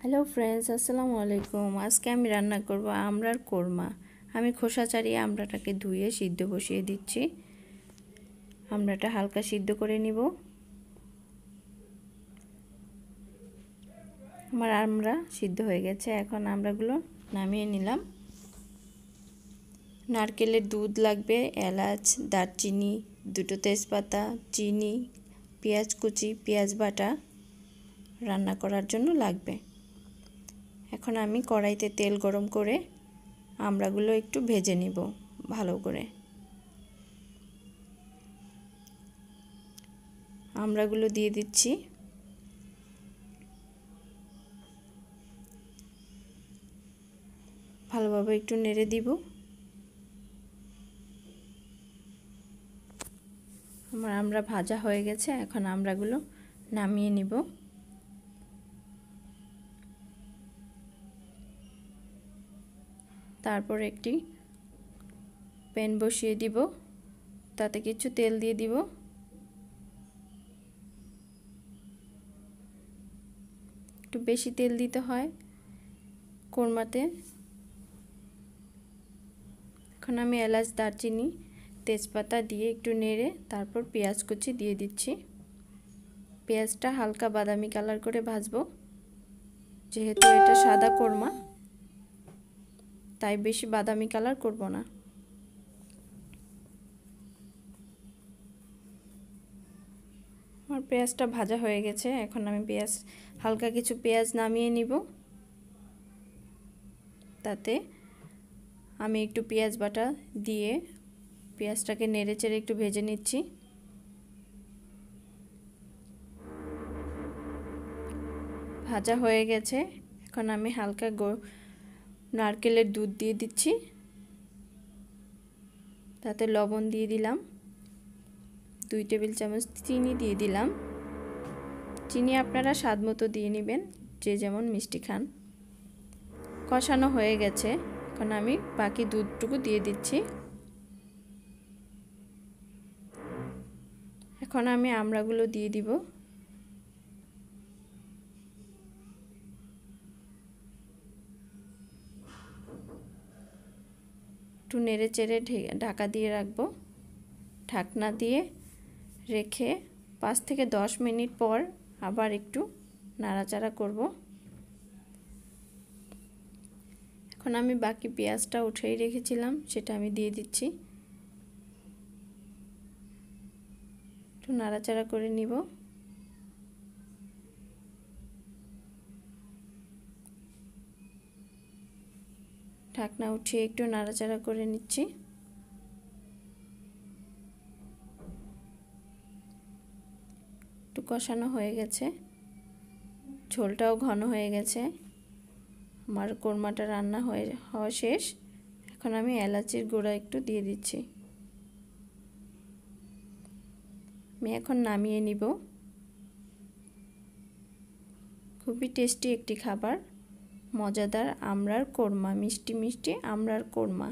hello friends আসসালামু আলাইকুম আজকে আমি রান্না করব আমরার কোরমা আমি খোসা চারিয়ে আমড়াটাকে ধুয়ে সিদ্ধ বসিয়ে দিচ্ছি আমড়াটা হালকা সিদ্ধ করে নিব আমার আমড়া সিদ্ধ হয়ে গেছে এখন আমড়াগুলো নামিয়ে নিলাম নারকেলের দুধ লাগবে এলাচ দারচিনি দুটো তেজপাতা চিনি পেঁয়াজ কুচি পেঁয়াজ বাটা রান্না করার জন্য লাগবে এখন আমি কড়াইতে তেল গরম করে আমড়াগুলো একটু ভেজে নিব ভালো করে আমড়াগুলো দিয়ে দিচ্ছি ভালোভাবে একটু নেড়ে দিব আমরা ভাজা হয়ে গেছে এখন আমরাগুলো নামিয়ে নিব তারপর একটি প্যান বসিয়ে দিব তাতে কিছু তেল দিয়ে দিব একটু বেশি তেল দিতে হয় কোরমাতে এখন আমি এলাচ দারচিনি তেজপাতা দিয়ে একটু নেড়ে তারপর পেঁয়াজ কুচি দিয়ে দিচ্ছি পেঁয়াজটা হালকা বাদামি কালার করে ভাজবো যেহেতু এটা সাদা কোরমা তাই বেশি বাদামি কালার করব না আমার পেঁয়াজটা ভাজা হয়ে গেছে এখন আমি পেঁয়াজ হালকা কিছু পেঁয়াজ নামিয়ে নিব তাতে আমি একটু পেঁয়াজ বাটা দিয়ে পেঁয়াজটাকে নেড়ে চেড়ে একটু ভেজে নিচ্ছি ভাজা হয়ে গেছে এখন আমি হালকা গো নারকেলের দুধ দিয়ে দিচ্ছি তাতে লবণ দিয়ে দিলাম দুই টেবিল চামচ চিনি দিয়ে দিলাম চিনি আপনারা স্বাদ মতো দিয়ে নেবেন যে যেমন মিষ্টি খান কষানো হয়ে গেছে এখন আমি বাকি দুধটুকু দিয়ে দিচ্ছি এখন আমি আমড়াগুলো দিয়ে দিব একটু নেড়ে চেড়ে ঢাকা দিয়ে রাখবো ঢাকনা দিয়ে রেখে পাঁচ থেকে দশ মিনিট পর আবার একটু নাড়াচাড়া করব এখন আমি বাকি পেঁয়াজটা উঠেই রেখেছিলাম সেটা আমি দিয়ে দিচ্ছি একটু নাড়াচাড়া করে নিব ঢাকনা উঠিয়ে একটু নাড়াচাড়া করে নিচ্ছি একটু কষানো হয়ে গেছে ঝোলটাও ঘন হয়ে গেছে আমার কোরমাটা রান্না হয়ে হওয়া শেষ এখন আমি এলাচির গুঁড়া একটু দিয়ে দিচ্ছি আমি এখন নামিয়ে নিব খুবই টেস্টি একটি খাবার মজাদার আমরার কোরমা মিষ্টি মিষ্টি আমরার কোরমা